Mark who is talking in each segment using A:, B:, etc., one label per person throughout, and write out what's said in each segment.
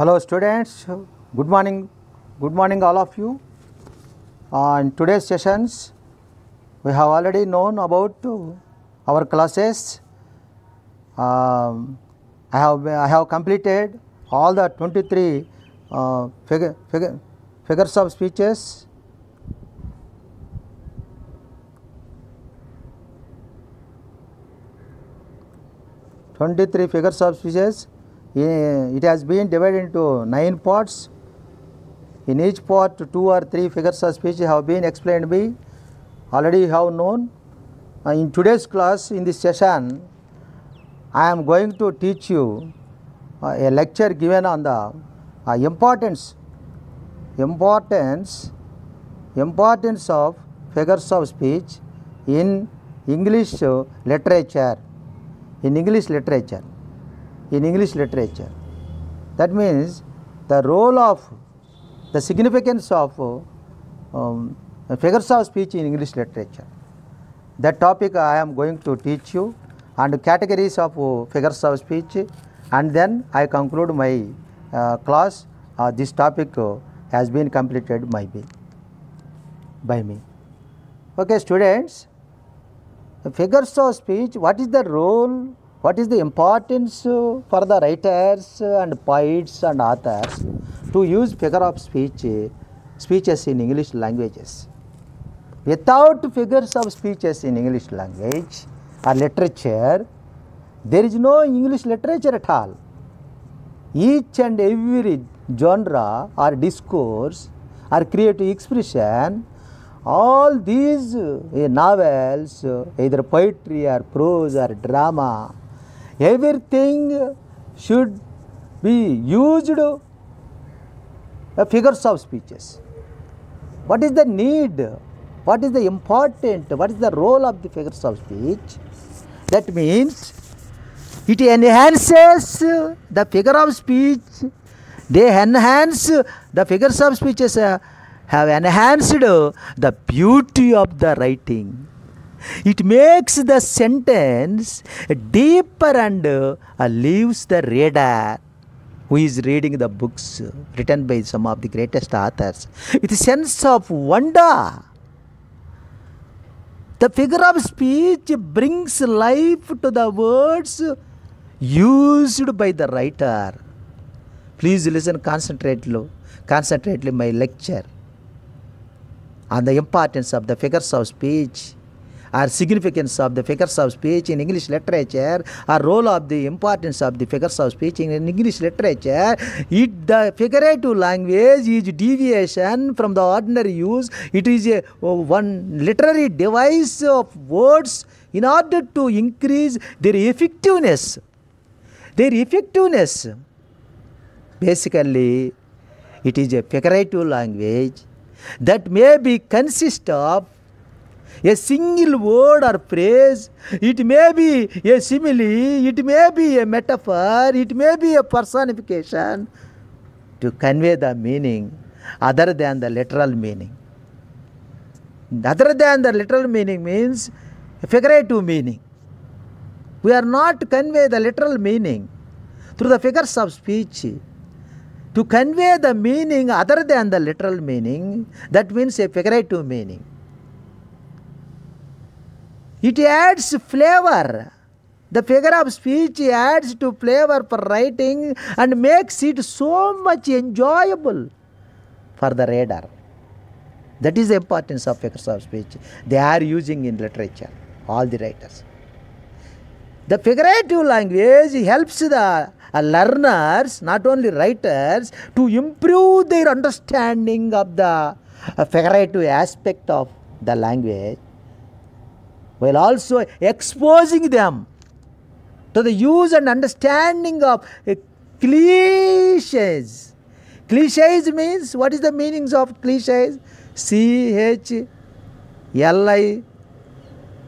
A: Hello students, good morning, good morning all of you. Uh, in today's sessions, we have already known about uh, our classes. Um, I have I have completed all the 23 uh, figure, figure, figures of speeches. Twenty-three figures of speeches it has been divided into 9 parts. In each part 2 or 3 figures of speech have been explained by already have known. Uh, in today's class in this session I am going to teach you uh, a lecture given on the uh, importance importance importance of figures of speech in English literature in English literature in English literature. That means the role of the significance of um, figures of speech in English literature. That topic I am going to teach you and categories of uh, figures of speech and then I conclude my uh, class. Uh, this topic uh, has been completed by me. By me. Okay, students, figures of speech, what is the role what is the importance uh, for the writers uh, and poets and authors to use figure of speech speeches in english languages without figures of speeches in english language or literature there is no english literature at all each and every genre or discourse or creative expression all these uh, novels either poetry or prose or drama everything should be used figures of speeches. What is the need? What is the important? What is the role of the figures of speech? That means it enhances the figure of speech. They enhance the figures of speeches uh, have enhanced the beauty of the writing it makes the sentence deeper and uh, leaves the reader who is reading the books written by some of the greatest authors with a sense of wonder. The figure of speech brings life to the words used by the writer. Please listen concentrately, concentrately my lecture on the importance of the figures of speech or significance of the figures of speech in English literature or role of the importance of the figures of speech in English literature, it, the figurative language is deviation from the ordinary use. It is a uh, one literary device of words in order to increase their effectiveness. Their effectiveness. Basically, it is a figurative language that may be consist of a single word or phrase, it may be a simile, it may be a metaphor, it may be a personification to convey the meaning other than the literal meaning. Other than the literal meaning means figurative meaning. We are not convey the literal meaning through the figures of speech to convey the meaning other than the literal meaning that means a figurative meaning it adds flavor. The figure of speech adds to flavor for writing and makes it so much enjoyable for the reader. That is the importance of figures of speech. They are using in literature, all the writers. The figurative language helps the learners, not only writers, to improve their understanding of the figurative aspect of the language while also exposing them to the use and understanding of eh, cliches. Cliches means what is the meanings of cliches? C H L I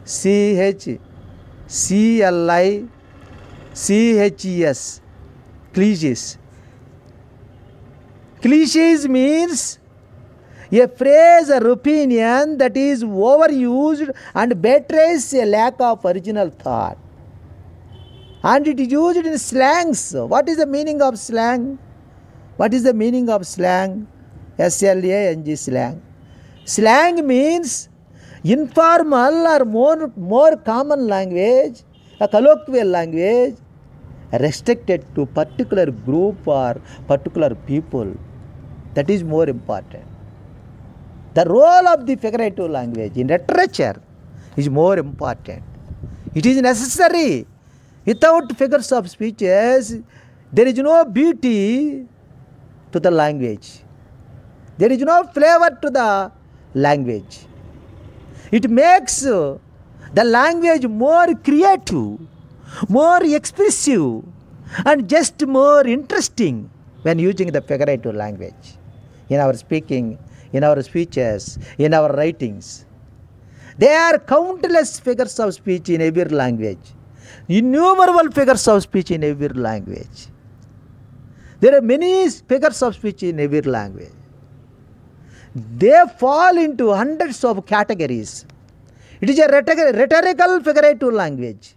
A: C H C L I C H E S cliches. Cliches means a phrase or opinion that is overused and betrays a lack of original thought. And it is used in slangs. What is the meaning of slang? What is the meaning of slang? S-L-A-N-G slang. Slang means informal or more, more common language, a colloquial language restricted to particular group or particular people. That is more important. The role of the figurative language in literature is more important. It is necessary. Without figures of speeches, there is no beauty to the language. There is no flavor to the language. It makes the language more creative, more expressive, and just more interesting when using the figurative language in our speaking in our speeches, in our writings. There are countless figures of speech in every language, innumerable figures of speech in every language. There are many figures of speech in every language. They fall into hundreds of categories. It is a rhetorical figurative language.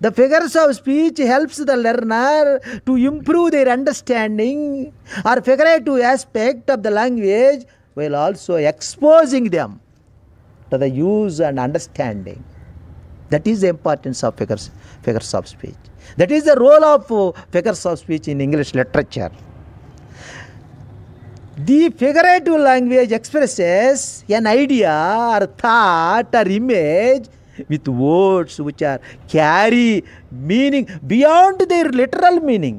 A: The figures of speech helps the learner to improve their understanding or figurative aspect of the language while also exposing them to the use and understanding. That is the importance of figures, figures of speech. That is the role of uh, figures of speech in English literature. The figurative language expresses an idea or thought or image with words which are carry meaning beyond their literal meaning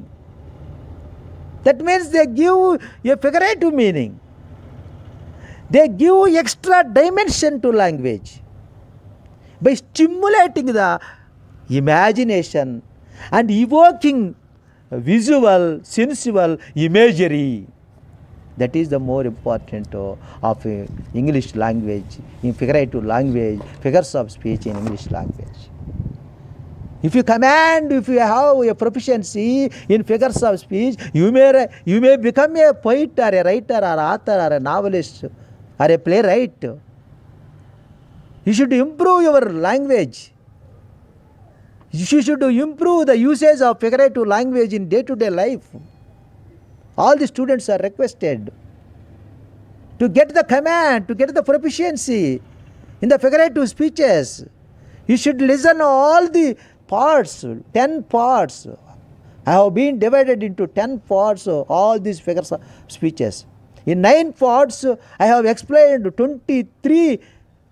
A: that means they give a figurative meaning they give extra dimension to language by stimulating the imagination and evoking visual sensual imagery that is the more important uh, of uh, English language, in figurative language, figures of speech in English language. If you command, if you have a proficiency in figures of speech, you may, you may become a poet or a writer or author or a novelist or a playwright. You should improve your language. You should improve the usage of figurative language in day-to-day -day life all the students are requested to get the command, to get the proficiency in the figurative speeches. You should listen all the parts, 10 parts. I have been divided into 10 parts, all these figure speeches. In 9 parts, I have explained 23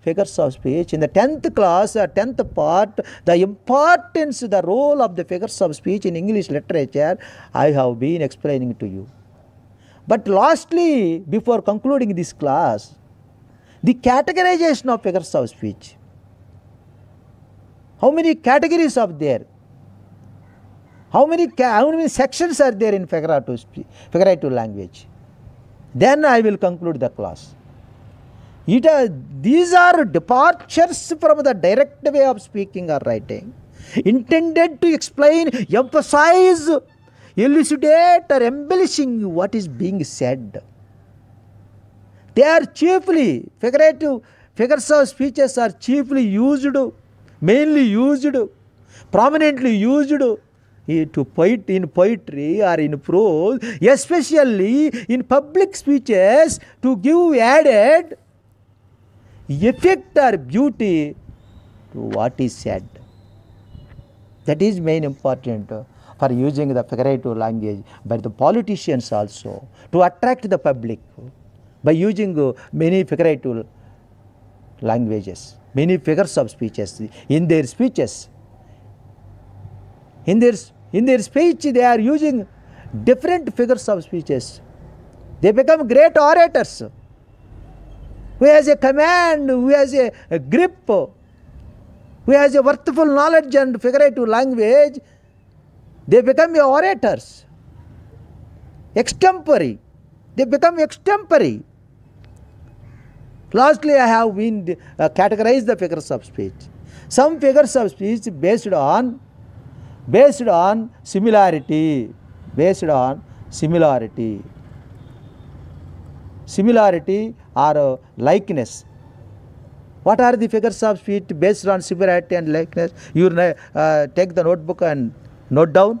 A: figures of speech. In the 10th class or 10th part, the importance, the role of the figures of speech in English literature, I have been explaining to you. But lastly, before concluding this class, the categorization of figures of speech. How many categories are there? How many, how many sections are there in figurative, figurative language? Then I will conclude the class. It these are departures from the direct way of speaking or writing intended to explain emphasize elucidate or embellishing what is being said they are chiefly figurative figures of speeches are chiefly used mainly used prominently used ఈ to poet in poetry or in prose especially in public speeches to give added effect or beauty to what is said. That is main important for using the figurative language by the politicians also to attract the public by using many figurative languages, many figures of speeches in their speeches. In their, in their speech they are using different figures of speeches. They become great orators who has a command, who has a, a grip, who has a worthful knowledge and figurative language, they become orators. Extempore. They become extempore. Lastly, I have been uh, categorized the figures of speech. Some figures of speech based on based on similarity, based on similarity. Similarity or likeness. What are the figures of speech based on similarity and likeness? You uh, take the notebook and note down.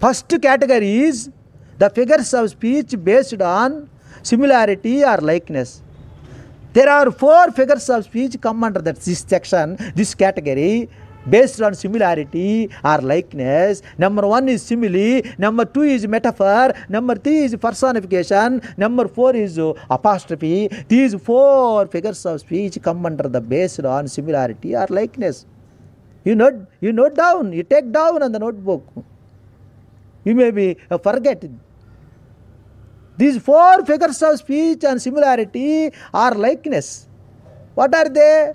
A: First category is the figures of speech based on similarity or likeness. There are four figures of speech come under that, this section, this category based on similarity or likeness. Number one is simile, number two is metaphor, number three is personification, number four is apostrophe. These four figures of speech come under the based on similarity or likeness. You note, you note down, you take down on the notebook. You may be uh, forget. These four figures of speech and similarity are likeness. What are they?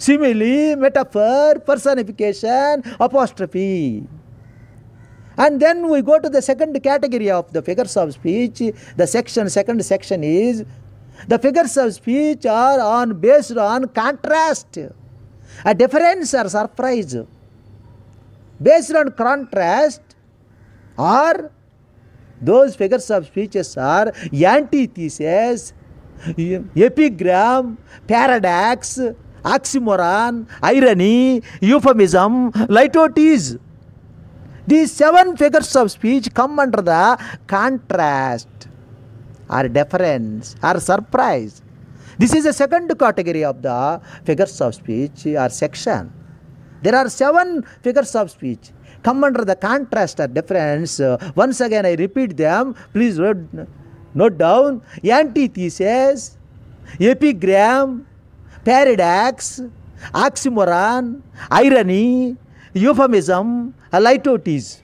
A: simile, metaphor, personification, apostrophe. And then we go to the second category of the figures of speech. The section, second section is the figures of speech are on based on contrast, a difference or surprise. Based on contrast or those figures of speeches are antithesis, epigram, paradox, oxymoron, irony, euphemism, litotes. These seven figures of speech come under the contrast or deference or surprise. This is the second category of the figures of speech or section. There are seven figures of speech. Come under the contrast or difference. Once again, I repeat them. Please write, note down antithesis, epigram, paradox, oxymoron, irony, euphemism, litotes.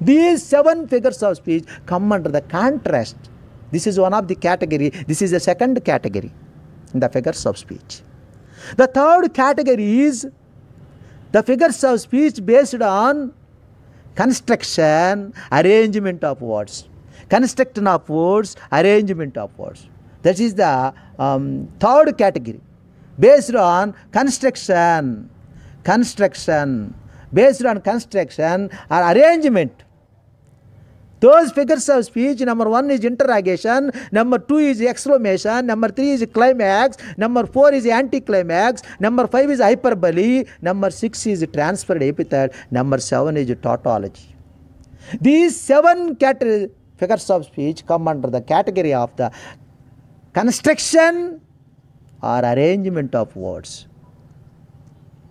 A: These seven figures of speech come under the contrast. This is one of the category. This is the second category in the figures of speech. The third category is the figures of speech based on construction, arrangement of words. Construction of words, arrangement of words. That is the um, third category based on construction, construction, based on construction or arrangement. Those figures of speech, number one is interrogation, number two is exclamation, number three is climax, number four is anticlimax, number five is hyperbole, number six is transferred epithet, number seven is tautology. These seven figures of speech come under the category of the construction or arrangement of words.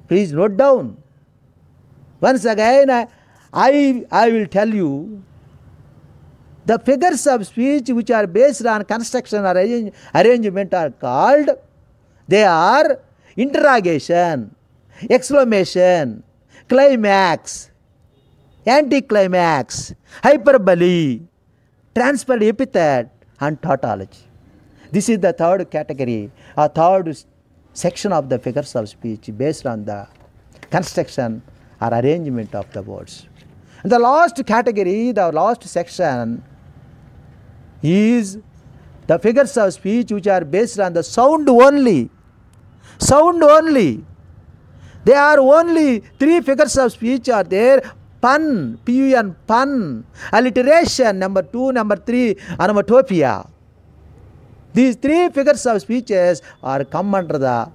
A: Please note down. Once again, I, I, will tell you the figures of speech which are based on construction or arrange, arrangement are called, they are interrogation, exclamation, climax, anticlimax, hyperbole, transferred epithet, and tautology. This is the third category, a third section of the figures of speech based on the construction or arrangement of the words. And the last category, the last section is the figures of speech which are based on the sound only. Sound only. There are only three figures of speech are there. Pun, P-U-N, pun, alliteration, number two, number three, onomatopoeia. These three figures of speeches are come under the,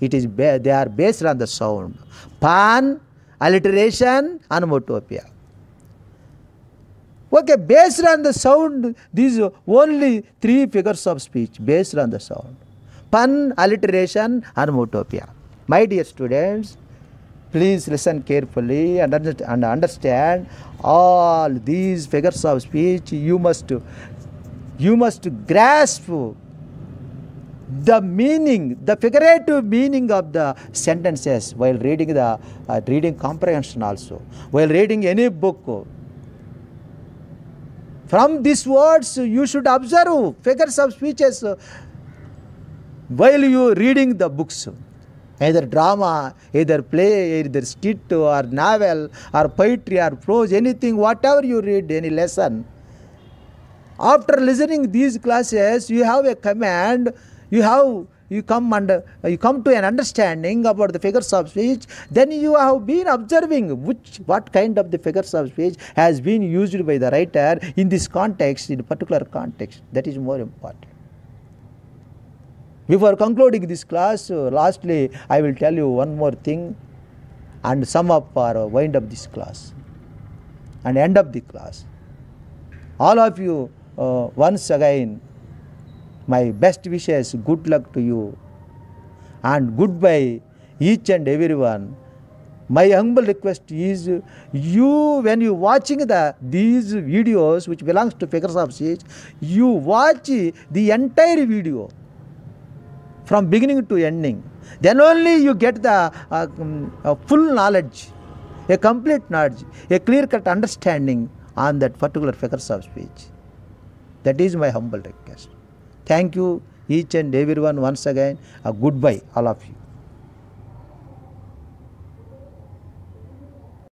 A: it is, they are based on the sound. Pan, alliteration and motopia. Okay, based on the sound, these only three figures of speech based on the sound. Pun, alliteration and motopia. My dear students, please listen carefully and, and understand all these figures of speech you must you must grasp the meaning, the figurative meaning of the sentences while reading the uh, reading comprehension also, while reading any book. From these words, you should observe figures of speeches while you reading the books, either drama, either play, either skit or novel or poetry or prose, anything, whatever you read, any lesson after listening these classes you have a command you have you come under you come to an understanding about the figures of speech then you have been observing which what kind of the figures of speech has been used by the writer in this context in particular context that is more important before concluding this class uh, lastly i will tell you one more thing and sum up or wind up this class and end up the class all of you uh, once again my best wishes, good luck to you and goodbye each and everyone. My humble request is you when you watching the these videos which belongs to Figures of Speech, you watch the entire video from beginning to ending. Then only you get the uh, uh, full knowledge, a complete knowledge, a clear cut understanding on that particular figures of speech. That is my humble request. Thank you each and everyone once again. a goodbye all of you.